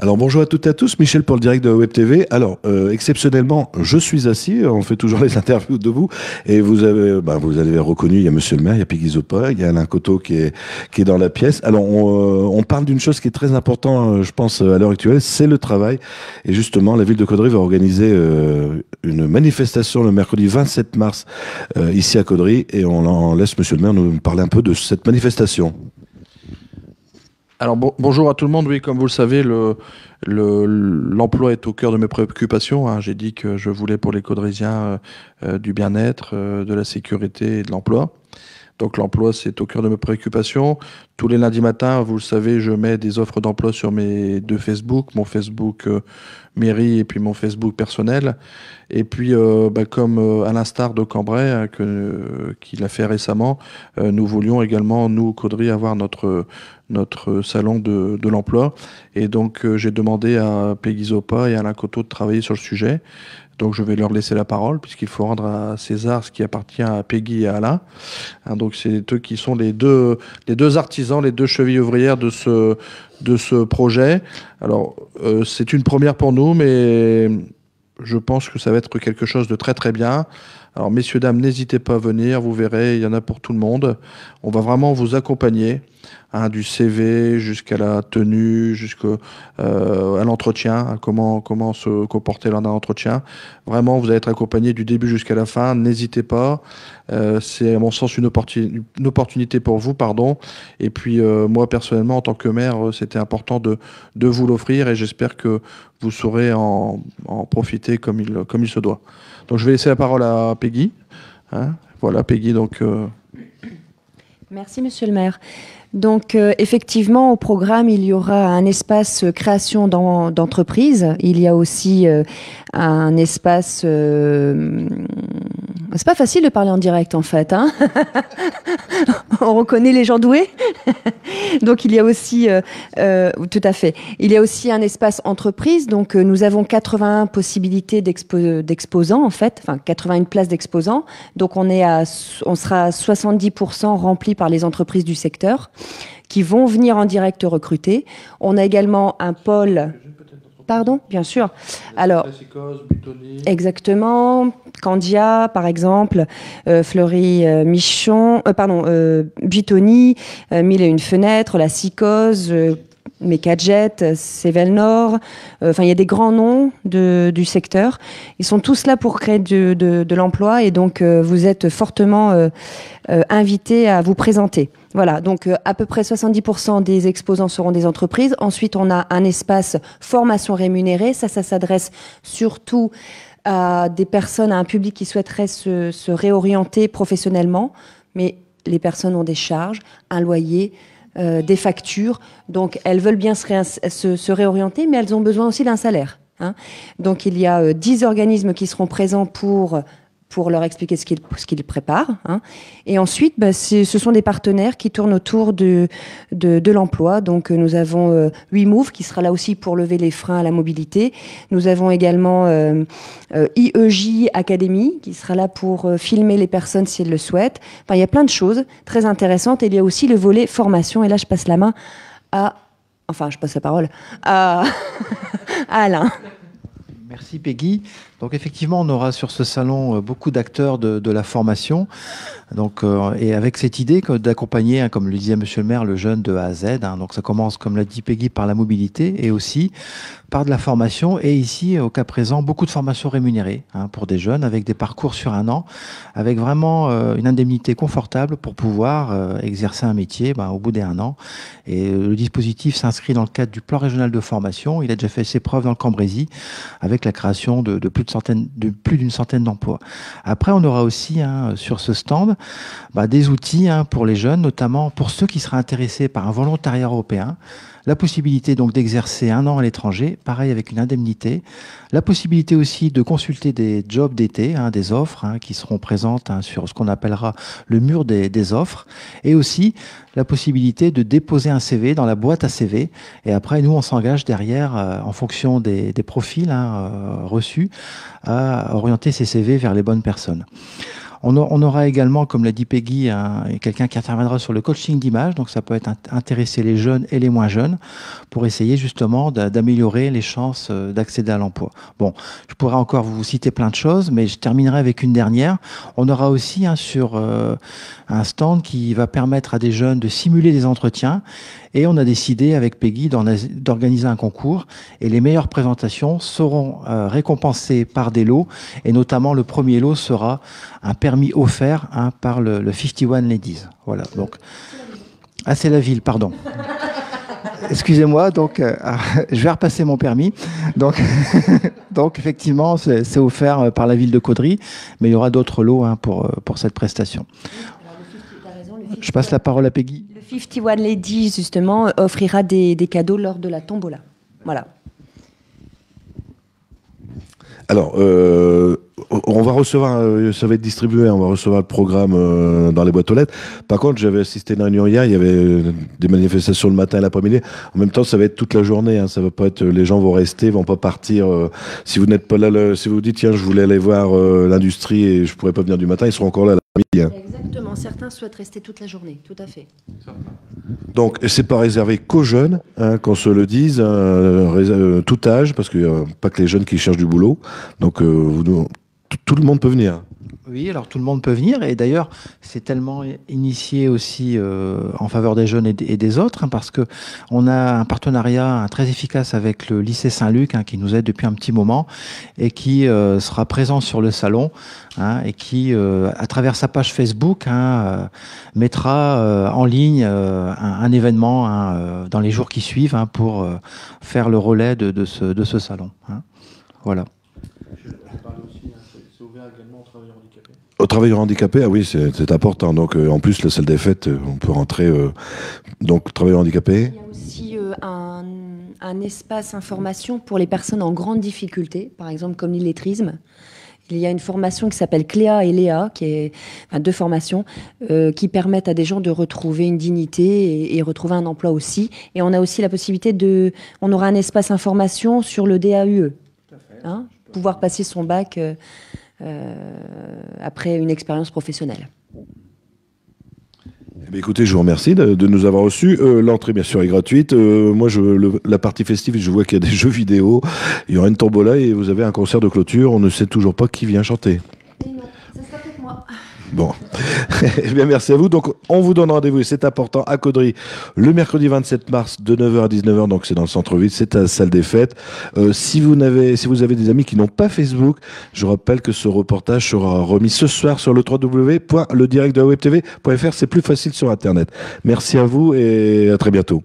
Alors bonjour à toutes et à tous, Michel pour le direct de Web TV. Alors euh, exceptionnellement, je suis assis, on fait toujours les interviews debout et vous avez ben, vous avez reconnu il y a monsieur le maire, il y a Piggy il y a Alain Coteau qui est qui est dans la pièce. Alors on, euh, parle d'une chose qui est très importante euh, je pense à l'heure actuelle, c'est le travail et justement la ville de Caudry va organiser une manifestation le mercredi 27 mars ici à Caudry et on, en laisse monsieur le maire nous parler un peu de cette manifestation. Alors bon, bonjour à tout le monde. Oui, comme vous le savez, l'emploi le, est au cœur de mes préoccupations. Hein. J'ai dit que je voulais pour les Caudrésiens euh, euh, du bien-être, euh, de la sécurité et de l'emploi. Donc l'emploi, c'est au cœur de mes préoccupations. Tous les lundis matins, vous le savez, je mets des offres d'emploi sur mes deux Facebook, mon Facebook euh, mairie et puis mon Facebook personnel. Et puis, euh, bah, comme à euh, l'instar de Cambrai, qui hein, que, qu'il a fait récemment, nous voulions également, nous, Caudry, avoir notre, notre salon de, de l'emploi. Et donc, j'ai demandé à Peggy Zopa et Alain Coteau de travailler sur le sujet. Donc je vais leur laisser la parole puisqu'il faut rendre à César ce qui appartient à Peggy et à Alain. Hein, donc c'est eux qui sont les deux, les deux artisans, les deux chevilles ouvrières de ce, de ce projet. Alors euh, c'est une première pour nous, mais je pense que ça va être quelque chose de très très bien. Alors messieurs, dames, n'hésitez pas à venir, vous verrez, il y en a pour tout le monde. On va vraiment vous accompagner, hein, du CV jusqu'à la tenue, jusqu'à euh, l'entretien, hein, comment, se comporter lors d'un entretien. Vraiment, vous allez être accompagné du début jusqu'à la fin, n'hésitez pas. Euh, c'est à mon sens une, opportunité pour vous, pardon. Et puis euh, moi personnellement, en tant que maire, c'était important de, vous l'offrir et j'espère que vous saurez en, profiter comme il, se doit. Donc je vais laisser la parole à Peggy. Hein. voilà, Peggy, donc. Euh, Merci, monsieur le maire. Donc, euh, effectivement, au programme, il y aura un espace euh, création d'entreprise. Il y a aussi un espace. C'est pas facile de parler en direct, en fait. Hein on reconnaît les gens doués. donc il y a aussi, euh, euh, tout à fait, il y a aussi un espace entreprise. Donc euh, nous avons 81 possibilités d'exposants en fait, enfin 81 places d'exposants. Donc on est à, on sera à 70% rempli par les entreprises du secteur qui vont venir en direct recruter. On a également un pôle Pardon Bien sûr. Alors, exactement. Candia, par exemple, euh, Fleury euh, Michon, euh, pardon, Buitoni, Mille et une fenêtres, La Psychose, Cadjet, Sevelnor, euh, enfin il y a des grands noms du secteur. Ils sont tous là pour créer de, l'emploi et donc euh, vous êtes fortement euh, invités à vous présenter. Voilà, donc à peu près 70% des exposants seront des entreprises. Ensuite, on a un espace formation rémunérée. Ça, ça s'adresse surtout à des personnes, à un public qui souhaiterait se, se réorienter professionnellement, mais les personnes ont des charges, un loyer, euh, des factures. Donc elles veulent bien se, réorienter, mais elles ont besoin aussi d'un salaire. Hein. Donc il y a euh, dix organismes qui seront présents pour pour leur expliquer ce qu'ils ce qu'ils préparent. Hein. Et ensuite, bah, ce sont des partenaires qui tournent autour de de, de l'emploi. Donc euh, nous avons euh, move qui sera là aussi pour lever les freins à la mobilité. Nous avons également euh, euh IEJ Academy qui sera là pour euh, filmer les personnes si elles le souhaitent. Enfin, il y a plein de choses très intéressantes. Et il y a aussi le volet formation. Et là, je passe la main à enfin, je passe la parole à Alain. Merci Peggy. Donc effectivement, on aura sur ce salon euh, beaucoup d'acteurs de, la formation. Donc euh, et avec cette idée d'accompagner, hein, comme le disait Monsieur le Maire, le jeune de A à Z. Hein. donc ça commence, comme l'a dit Peggy, par la mobilité et aussi par de la formation. Et ici, euh, au cas présent, beaucoup de formations rémunérées hein, pour des jeunes avec des parcours sur un an, avec vraiment une indemnité confortable pour pouvoir exercer un métier ben, au bout d'un an. Et le dispositif s'inscrit dans le cadre du plan régional de formation. Il a déjà fait ses preuves dans le Cambrésis avec la création de, de plus d'une centaine, d'emplois. Après, on aura aussi hein, sur ce stand bah, des outils hein, pour les jeunes, notamment pour ceux qui seraient intéressés par un volontariat européen, la possibilité donc d'exercer un an à l'étranger, pareil avec une indemnité, la possibilité aussi de consulter des jobs d'été, hein, des offres qui seront présentes sur ce qu'on appellera le mur des, offres, et aussi la possibilité de déposer un CV dans la boîte à CV, et après nous on s'engage derrière euh, en fonction des, des profils euh, reçu à orienter ses CV vers les bonnes personnes. On, aura également, comme l'a dit Peggy, quelqu'un qui interviendra sur le coaching d'image, donc ça peut être intéresser les jeunes et les moins jeunes pour essayer justement d'améliorer les chances euh, d'accéder à l'emploi. Bon, je pourrais encore vous citer plein de choses, mais je terminerai avec une dernière. On aura aussi hein, sur euh, un stand qui va permettre à des jeunes de simuler des entretiens et on a décidé avec Peggy d'organiser un concours et les meilleures présentations seront euh, récompensées par des lots et notamment le premier lot sera un père permis offert hein, par le, 51 Ladies. Voilà, donc. Ah, c'est la ville, pardon. Excusez-moi, donc euh, ah, je vais repasser mon permis. Donc, donc effectivement, c'est offert euh, par la ville de Caudry, mais il y aura d'autres lots hein, pour, euh, pour cette prestation. Je passe la parole à Peggy. Le 51 Ladies, justement, offrira des, cadeaux lors de la tombola. Voilà. Alors, euh, on va recevoir, euh, ça va être distribué, hein, on va recevoir le programme euh, dans les boîtes aux lettres. Par contre, j'avais assisté à une réunion hier, il y avait des manifestations le matin et l'après-midi. En même temps, ça va être toute la journée, hein, ça va pas être, les gens vont rester, vont pas partir. si vous n'êtes pas là, si vous dites, tiens, je voulais aller voir l'industrie et je pourrais pas venir du matin, ils seront encore là. Hein. Exactement, certains souhaitent rester toute la journée, tout à fait. Donc, c'est pas réservé qu'aux jeunes, qu'on se le dise, tout âge, parce qu'il n'y a pas que les jeunes qui cherchent du boulot. Donc, tout le monde peut venir. Oui, alors tout le monde peut venir. Et d'ailleurs, c'est tellement initié aussi euh, en faveur des jeunes et, des autres, hein, parce que on a un partenariat très efficace avec le lycée Saint-Luc, hein, qui nous aide depuis un petit moment, et qui euh, sera présent sur le salon, hein, et qui, euh, à travers sa page Facebook, mettra en ligne un, événement dans les jours qui suivent pour faire le relais de, ce, salon. Voilà également aux travailleurs handicapés Aux travailleurs handicapés, ah oui, c'est important. Donc, euh, en plus, la salle des fêtes, euh, on peut rentrer. Euh, donc, travailleurs handicapés. Il y a aussi un, espace information pour les personnes en grande difficulté, par exemple comme l'illettrisme. Il y a une formation qui s'appelle Cléa et Léa, qui est deux formations qui permettent à des gens de retrouver une dignité et, retrouver un emploi aussi. Et on a aussi la possibilité de, on aura un espace information sur le DAUE, hein, pouvoir passer son bac. Euh, après une expérience professionnelle. Eh écoutez, je vous remercie de, nous avoir reçus. Euh, l'entrée, bien sûr, est gratuite. Euh, moi, je, la partie festive, je vois qu'il y a des jeux vidéo. Il y aura une tombola et vous avez un concert de clôture. On ne sait toujours pas qui vient chanter. Bon. eh bien, merci à vous. Donc, on vous donne rendez-vous, et c'est important, à Caudry, le mercredi 27 mars de 9h à 19h. Donc, c'est dans le centre-ville, c'est à la salle des fêtes. Euh, si vous n'avez, si vous avez des amis qui n'ont pas Facebook, je rappelle que ce reportage sera remis ce soir sur le www.ledirectdewebtv.fr. C'est plus facile sur Internet. Merci à vous et à très bientôt.